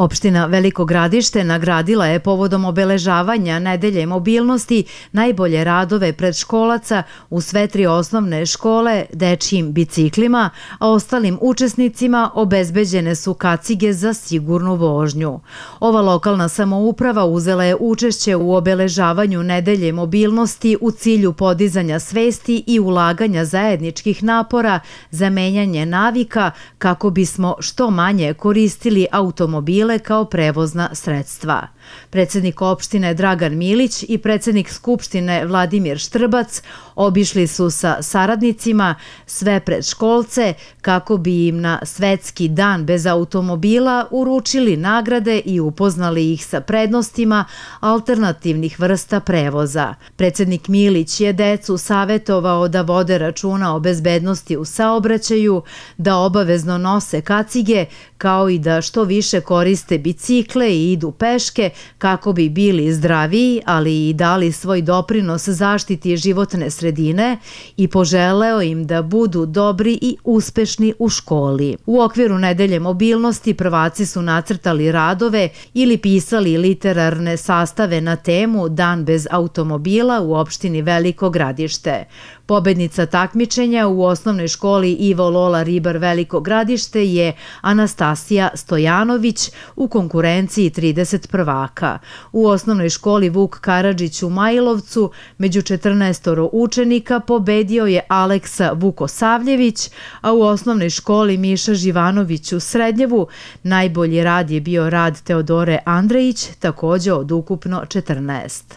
Opština Veliko gradište nagradila je povodom obeležavanja nedelje mobilnosti najbolje radove predškolaca u sve tri osnovne škole dečijim biciklima, a ostalim učesnicima obezbeđene su kacige za sigurnu vožnju. Ova lokalna samouprava uzela je učešće u obeležavanju nedelje mobilnosti u cilju podizanja svesti i ulaganja zajedničkih napora za menjanje navika kako bismo što manje koristili automobile koristile kao prevozna sredstva. Predsednik opštine Dragan Milić i predsednik Skupštine Vladimir Štrbac obišli su sa saradnicima sve predškolce kako bi im na svetski dan bez automobila uručili nagrade i upoznali ih sa prednostima alternativnih vrsta prevoza. Predsednik Milić je decu savetovao da vode računa o bezbednosti u saobraćaju, da obavezno nose kacige, kao i da što više koriste koriste bicikle i idu peške kako bi bili zdraviji, ali i dali svoj doprinos zaštiti životne sredine i poželeo im da budu dobri i uspešni u školi. U okviru nedelje mobilnosti prvaci su nacrtali radove ili pisali literarne sastave na temu Dan bez automobila u opštini Veliko gradište. Pobednica takmičenja u osnovnoj školi Ivo Lola Ribar Veliko gradište je Anastasija Stojanović, u konkurenciji 30 prvaka. U osnovnoj školi Vuk Karadžić u Majlovcu među 14 učenika pobedio je Aleksa Vukosavljević, a u osnovnoj školi Miša Živanović u Srednjevu najbolji rad je bio rad Teodore Andrejić, takođe od ukupno 14.